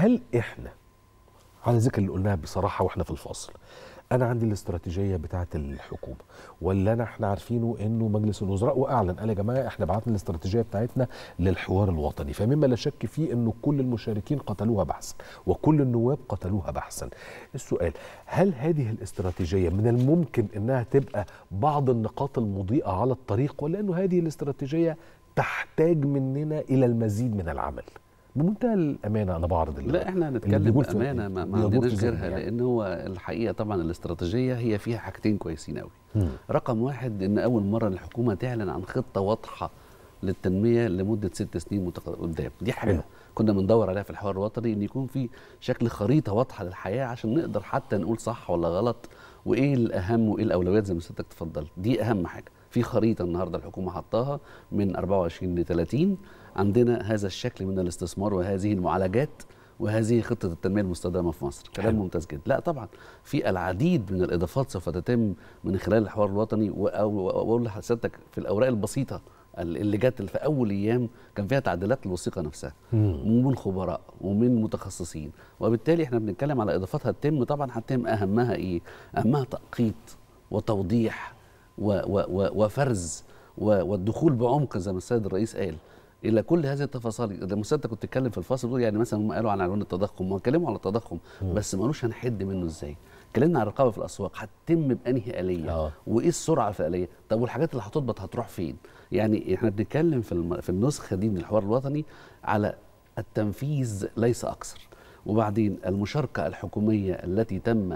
هل احنا على ذكر اللي قلناه بصراحه واحنا في الفاصل انا عندي الاستراتيجيه بتاعه الحكومه ولا انا احنا عارفينه انه مجلس الوزراء واعلن قال يا جماعه احنا بعتنا الاستراتيجيه بتاعتنا للحوار الوطني فمما لا شك فيه انه كل المشاركين قتلوها بحثا وكل النواب قتلوها بحثا السؤال هل هذه الاستراتيجيه من الممكن انها تبقى بعض النقاط المضيئه على الطريق ولا انه هذه الاستراتيجيه تحتاج مننا الى المزيد من العمل بمنتهى الامانه على بعض لا احنا هنتكلم بامانه ما, ما عندناش غيرها يعني. لان هو الحقيقه طبعا الاستراتيجيه هي فيها حاجتين كويسين قوي رقم واحد ان اول مره الحكومه تعلن عن خطه واضحه للتنميه لمده ست سنين قدام دي حاجه مم. كنا بندور عليها في الحوار الوطني ان يكون في شكل خريطه واضحه للحياه عشان نقدر حتى نقول صح ولا غلط وايه الاهم وايه الاولويات زي ما سيادتك تفضلت دي اهم حاجه في خريطه النهارده الحكومه حطاها من 24 ل 30 عندنا هذا الشكل من الاستثمار وهذه المعالجات وهذه خطه التنميه المستدامه في مصر كلام ممتاز جدا لا طبعا في العديد من الاضافات سوف تتم من خلال الحوار الوطني واقول لحضرتك في الاوراق البسيطه اللي جت في اول ايام كان فيها تعديلات للوثيقه نفسها مم. خبراء ومن متخصصين وبالتالي احنا بنتكلم على اضافات هتتم طبعا هتتم اهمها ايه اهمها تأقيت وتوضيح وفرز والدخول بعمق زي ما السيد الرئيس قال الى كل هذه التفاصيل ده انت كنت تتكلم في الفاصل يعني مثلا هم قالوا عن عنوان التضخم هم اتكلموا على التضخم بس ما قالوش هنحد منه ازاي اتكلمنا عن الرقابه في الاسواق هتتم بانهي اليه آه. وايه السرعه في الاليه طب والحاجات اللي هتضبط هتروح فين يعني احنا بنتكلم في الم... في النسخه دي من الحوار الوطني على التنفيذ ليس اكثر وبعدين المشاركه الحكوميه التي تم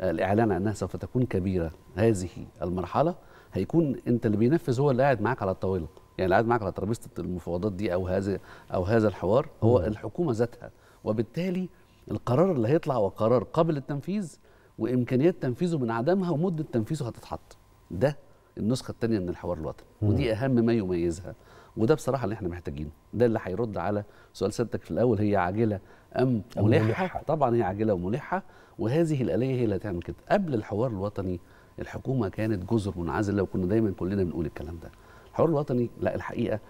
آه، الاعلان عنها سوف تكون كبيره هذه المرحله هيكون انت اللي بينفذ هو اللي قاعد معاك على الطاوله يعني اللي قاعد معاك على ترابيزه المفاوضات دي او هذا او هذا الحوار هو م. الحكومه ذاتها وبالتالي القرار اللي هيطلع هو قرار قابل للتنفيذ وامكانيات تنفيذه من عدمها ومده تنفيذه هتتحط ده النسخه الثانيه من الحوار الوطني ودي اهم ما يميزها وده بصراحه اللي احنا محتاجينه ده اللي هيرد على سؤال سيادتك في الاول هي عاجله ام ملحه طبعا هي عاجله وملحه وهذه الاليه هي اللي هتعمل كده قبل الحوار الوطني الحكومه كانت جزر منعزله وكنا دايما كلنا بنقول الكلام ده الحوار الوطني لا الحقيقه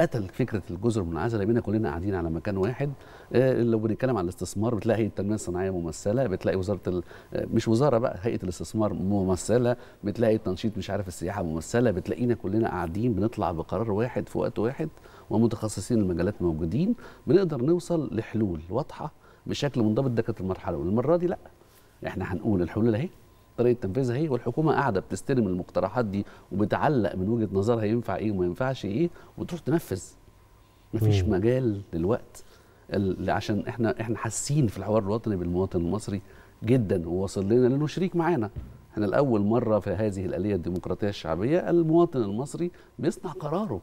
قتل فكره الجزر المنعزله بينا كلنا قاعدين على مكان واحد آه، لو بنتكلم على الاستثمار بتلاقي هيئه التنميه الصناعيه ممثله بتلاقي وزاره آه، مش وزاره بقى هيئه الاستثمار ممثله بتلاقي تنشيط مش عارف السياحه ممثله بتلاقينا كلنا قاعدين بنطلع بقرار واحد في وقت واحد ومتخصصين المجالات موجودين بنقدر نوصل لحلول واضحه بشكل منضبط ده كانت المرحله المره دي لا احنا هنقول الحلول اهي طريقه تنفيذها هي والحكومه قاعده بتستلم المقترحات دي وبتعلق من وجهه نظرها ينفع ايه وما ينفعش ايه وتروح تنفذ مفيش مم. مجال للوقت اللي عشان احنا احنا حاسين في الحوار الوطني بالمواطن المصري جدا وواصل لنا لانه شريك معانا احنا لاول مره في هذه الاليه الديمقراطيه الشعبيه المواطن المصري بيصنع قراره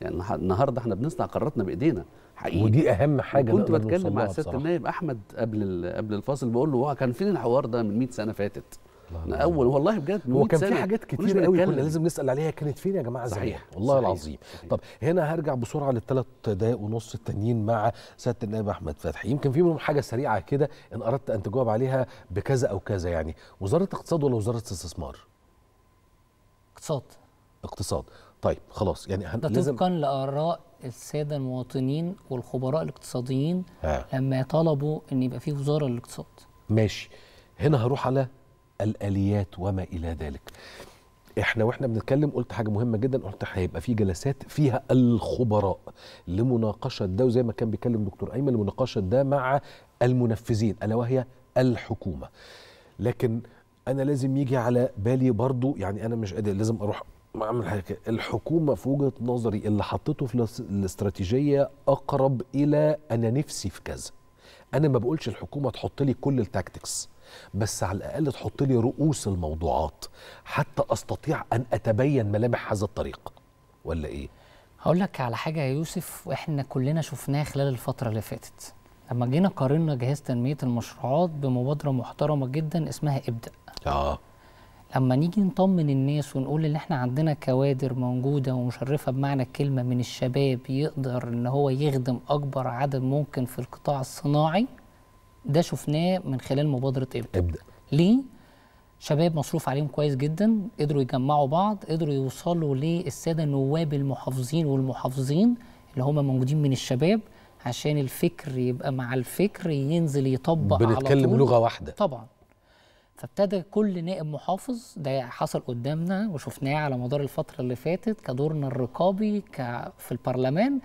يعني النهارده احنا بنصنع قراراتنا بايدينا حقيقي ودي اهم حاجه كنت بتكلم مع سياده النائب احمد قبل قبل الفاصل بقول له هو كان فين الحوار ده من 100 سنه فاتت من اول والله بجد هو كان في حاجات كتير قوي كنا لازم نسال عليها كانت فين يا جماعه صحيح زمان. والله صحيح. العظيم صحيح. طب هنا هرجع بسرعه للثلاث دقائق ونص التانيين مع سياده النائب احمد فتحي يمكن في منهم حاجه سريعه كده ان اردت ان تجاوب عليها بكذا او كذا يعني وزاره اقتصاد ولا وزاره استثمار اقتصاد اقتصاد طيب خلاص يعني هن... ده لازم... طبقا لاراء الساده المواطنين والخبراء الاقتصاديين ها. لما طلبوا ان يبقى في وزاره للاقتصاد ماشي هنا هروح على الاليات وما الى ذلك احنا واحنا بنتكلم قلت حاجه مهمه جدا قلت هيبقى في جلسات فيها الخبراء لمناقشه ده وزي ما كان بيتكلم دكتور ايمن لمناقشه ده مع المنفذين الا وهي الحكومه لكن انا لازم يجي على بالي برضو يعني انا مش قادر لازم اروح اعمل حاجه الحكومه في وجهه نظري اللي حطيته في الاستراتيجيه اقرب الى انا نفسي في كذا انا ما بقولش الحكومه تحط لي كل التاكتكس بس على الاقل تحط لي رؤوس الموضوعات حتى استطيع ان اتبين ملامح هذا الطريق ولا ايه هقول لك على حاجه يا يوسف واحنا كلنا شفناها خلال الفتره اللي فاتت لما جينا قارنا جهاز تنميه المشروعات بمبادره محترمه جدا اسمها ابدا اه اما نيجي نطمن الناس ونقول ان احنا عندنا كوادر موجوده ومشرفه بمعنى الكلمه من الشباب يقدر ان هو يخدم اكبر عدد ممكن في القطاع الصناعي ده شفناه من خلال مبادره ابدا ابدا ليه شباب مصروف عليهم كويس جدا قدروا يجمعوا بعض قدروا يوصلوا للساده النواب المحافظين والمحافظين اللي هم موجودين من الشباب عشان الفكر يبقى مع الفكر ينزل يطبق على طول بنتكلم لغه واحده طبعا فابتدى كل نائب محافظ ده حصل قدامنا وشفناه على مدار الفترة اللي فاتت كدورنا الرقابي في البرلمان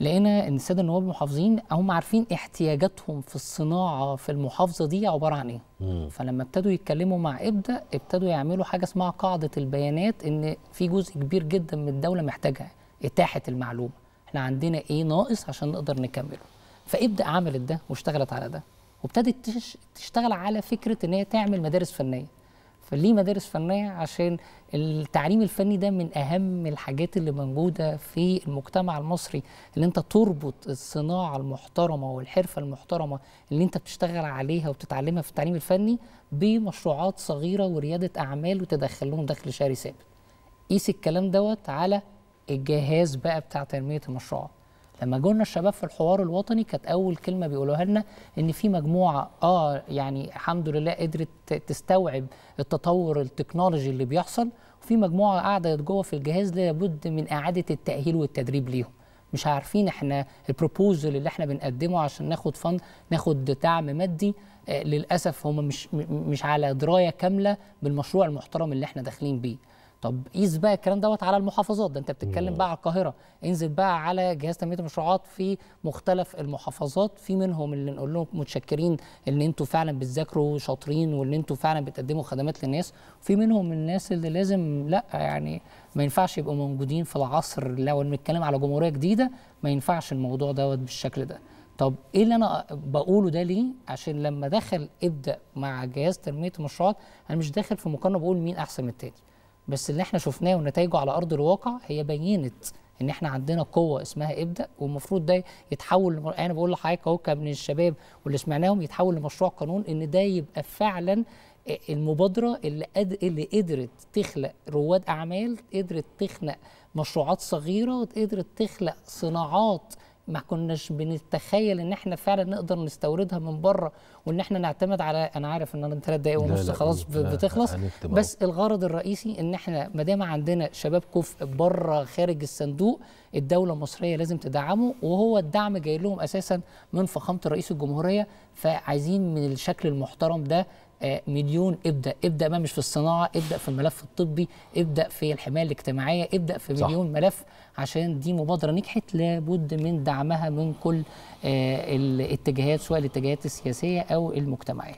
لقينا ان الساده النواب المحافظين هم عارفين احتياجاتهم في الصناعه في المحافظه دي عباره عن ايه مم. فلما ابتدوا يتكلموا مع ابدا ابتدوا يعملوا حاجه اسمها قاعده البيانات ان في جزء كبير جدا من الدوله محتاجها اتاحه المعلومه احنا عندنا ايه ناقص عشان نقدر نكمله فابدا عملت ده واشتغلت على ده وابتدت تشتغل على فكره ان هي تعمل مدارس فنيه فليه مدارس فنيه عشان التعليم الفني ده من اهم الحاجات اللي موجوده في المجتمع المصري اللي انت تربط الصناعه المحترمه والحرفه المحترمه اللي انت بتشتغل عليها وبتتعلمها في التعليم الفني بمشروعات صغيره ورياده اعمال وتدخل لهم دخل شهري ثابت قيس الكلام دوت على الجهاز بقى بتاع تنميه المشروعات لما جونا الشباب في الحوار الوطني كانت اول كلمه بيقولوها لنا ان في مجموعه اه يعني الحمد لله قدرت تستوعب التطور التكنولوجي اللي بيحصل وفي مجموعه قاعده جوه في الجهاز لابد من اعاده التاهيل والتدريب ليهم مش عارفين احنا البروبوزل اللي احنا بنقدمه عشان ناخد فند ناخد دعم مادي آه، للاسف هم مش مش على درايه كامله بالمشروع المحترم اللي احنا داخلين بيه طب قيس بقى الكلام دوت على المحافظات ده انت بتتكلم بقى على القاهره انزل بقى على جهاز تنميه المشروعات في مختلف المحافظات في منهم اللي نقول لهم متشكرين ان انتوا فعلا بتذاكروا شاطرين وان انتوا فعلا بتقدموا خدمات للناس وفي منهم الناس اللي لازم لا يعني ما ينفعش يبقوا موجودين في العصر لو بنتكلم على جمهوريه جديده ما ينفعش الموضوع دوت بالشكل ده طب ايه اللي انا بقوله ده ليه؟ عشان لما دخل ابدا مع جهاز تنميه المشروعات انا مش داخل في مقارنه بقول مين احسن من التاني بس اللي احنا شفناه ونتائجه على ارض الواقع هي بينت ان احنا عندنا قوه اسمها ابدا والمفروض ده يتحول انا يعني بقول لحضرتك اهو كابن الشباب واللي سمعناهم يتحول لمشروع قانون ان ده يبقى فعلا المبادره اللي أد... اللي قدرت تخلق رواد اعمال قدرت تخلق مشروعات صغيره قدرت تخلق صناعات ما كناش بنتخيل ان احنا فعلا نقدر نستوردها من بره وان احنا نعتمد على انا عارف ان انا ثلاث دقائق ونص خلاص بتخلص بس الغرض الرئيسي ان احنا ما دام عندنا شباب كفء بره خارج الصندوق الدوله المصريه لازم تدعمه وهو الدعم جاي لهم اساسا من فخامه رئيس الجمهوريه فعايزين من الشكل المحترم ده آه، مليون ابدا ابدا ما مش في الصناعه ابدا في الملف الطبي ابدا في الحمايه الاجتماعيه ابدا في مليون صح. ملف عشان دي مبادره نجحت لابد من دعمها من كل آه، الاتجاهات سواء الاتجاهات السياسيه او المجتمعيه